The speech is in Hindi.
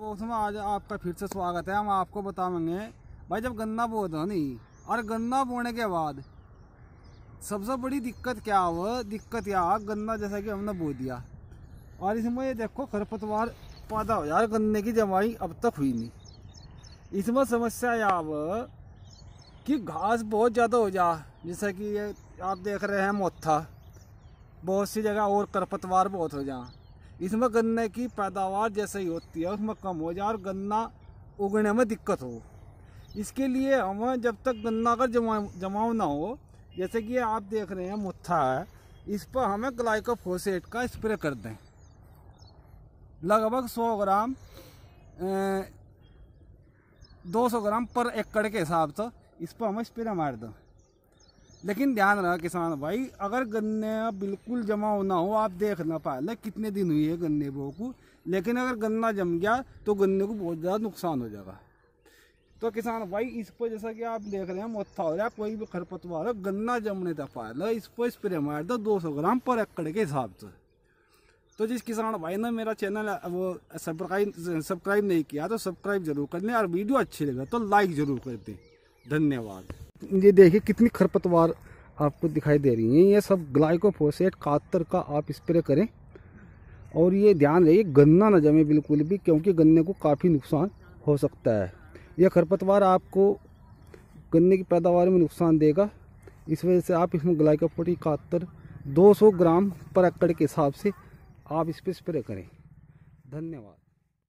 बॉक्स में आज आपका फिर से स्वागत है हम आपको बतावेंगे भाई जब गन्ना बो दो नहीं और गन्ना बोने के बाद सबसे बड़ी दिक्कत क्या हो दिक्कत यह गन्ना जैसा कि हमने बो दिया और इसमें ये देखो खरपतवार पैदा हो यार गन्ने की जमाई अब तक हुई नहीं इसमें समस्या यह वो कि घास बहुत ज़्यादा हो जा जैसा कि ये आप देख रहे हैं मोथा बहुत सी जगह और खरपतवार बहुत हो जाए इसमें गन्ने की पैदावार जैसे ही होती है उसमें कम हो जाए और गन्ना उगने में दिक्कत हो इसके लिए हमें जब तक गन्ना का जमा जमाव ना हो जैसे कि आप देख रहे हैं मुत्था है इस पर हमें ग्लाइकोफोसेट का स्प्रे कर दें लगभग 100 ग्राम 200 ग्राम पर एकड़ के हिसाब से इस पर हमें स्प्रे मार दें लेकिन ध्यान रहा किसान भाई अगर गन्ने बिल्कुल जमा होना हो आप देख ना पा ले कितने दिन हुई है गन्ने बो को लेकिन अगर गन्ना जम गया तो गन्ने को बहुत ज़्यादा नुकसान हो जाएगा तो किसान भाई इस पर जैसा कि आप देख रहे हैं मोथा हो रहा है कोई भी खरपतवार हो गन्ना जमने तक पा लो इस पर स्प्रे मार दो दो सौ ग्राम पर एकड़ के हिसाब से तो जिस किसान भाई ने मेरा चैनल वो सब्सक्राइब सब्सक्राइब नहीं किया तो सब्सक्राइब जरूर कर लें और वीडियो अच्छी लगे तो लाइक जरूर कर दें धन्यवाद ये देखिए कितनी खरपतवार आपको दिखाई दे रही हैं ये सब ग्लाइकोफोसेट कातर का आप स्प्रे करें और ये ध्यान रहिए गन्ना ना जमे बिल्कुल भी क्योंकि गन्ने को काफ़ी नुकसान हो सकता है यह खरपतवार आपको गन्ने की पैदावार में नुकसान देगा इस वजह से आप इसमें ग्लाइकोफोट इकहत्तर 200 ग्राम पर एकड़ के हिसाब से आप इस पर स्प्रे करें धन्यवाद